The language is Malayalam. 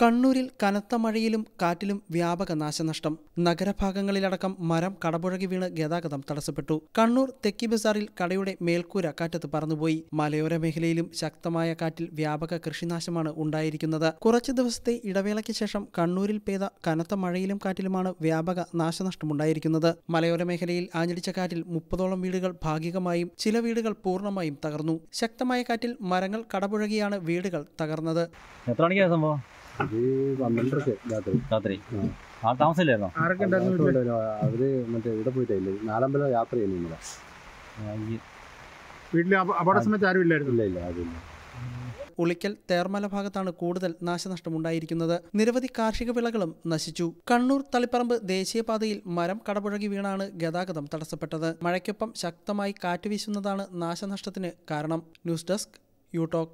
കണ്ണൂരിൽ കനത്ത മഴയിലും കാറ്റിലും വ്യാപക നാശനഷ്ടം നഗരഭാഗങ്ങളിലടക്കം മരം കടപുഴകി വീണ് ഗതാഗതം തടസ്സപ്പെട്ടു കണ്ണൂർ തെക്കി ബസാറിൽ കടയുടെ മേൽക്കൂര കാറ്റത്ത് പറന്നുപോയി മലയോര മേഖലയിലും ശക്തമായ കാറ്റിൽ വ്യാപക കൃഷിനാശമാണ് ഉണ്ടായിരിക്കുന്നത് കുറച്ചു ദിവസത്തെ ഇടവേളയ്ക്ക് ശേഷം കണ്ണൂരിൽ പെയ്ത കനത്ത മഴയിലും കാറ്റിലുമാണ് വ്യാപക നാശനഷ്ടമുണ്ടായിരിക്കുന്നത് മലയോര മേഖലയിൽ ആഞ്ഞടിച്ച കാറ്റിൽ മുപ്പതോളം വീടുകൾ ഭാഗികമായും ചില വീടുകൾ പൂർണ്ണമായും തകർന്നു ശക്തമായ കാറ്റിൽ മരങ്ങൾ കടപുഴകിയാണ് വീടുകൾ തകർന്നത് സംഭവം പന്ത്രണ്ടരക്ക് ആ അവര് സമയത്ത് ആരും ഇല്ലായിരുന്നു ഇല്ല ഇല്ല ഉളിക്കൽ തേർമല ഭാഗത്താണ് കൂടുതൽ നാശനഷ്ടമുണ്ടായിരിക്കുന്നത് നിരവധി കാർഷിക വിളകളും നശിച്ചു കണ്ണൂർ തളിപ്പറമ്പ് ദേശീയപാതയിൽ മരം കടപുഴകി വീണാണ് ഗതാഗതം തടസ്സപ്പെട്ടത് മഴയ്ക്കൊപ്പം ശക്തമായി കാറ്റ് വീശുന്നതാണ് നാശനഷ്ടത്തിന് കാരണം ന്യൂസ് ഡെസ്ക് യൂടോക്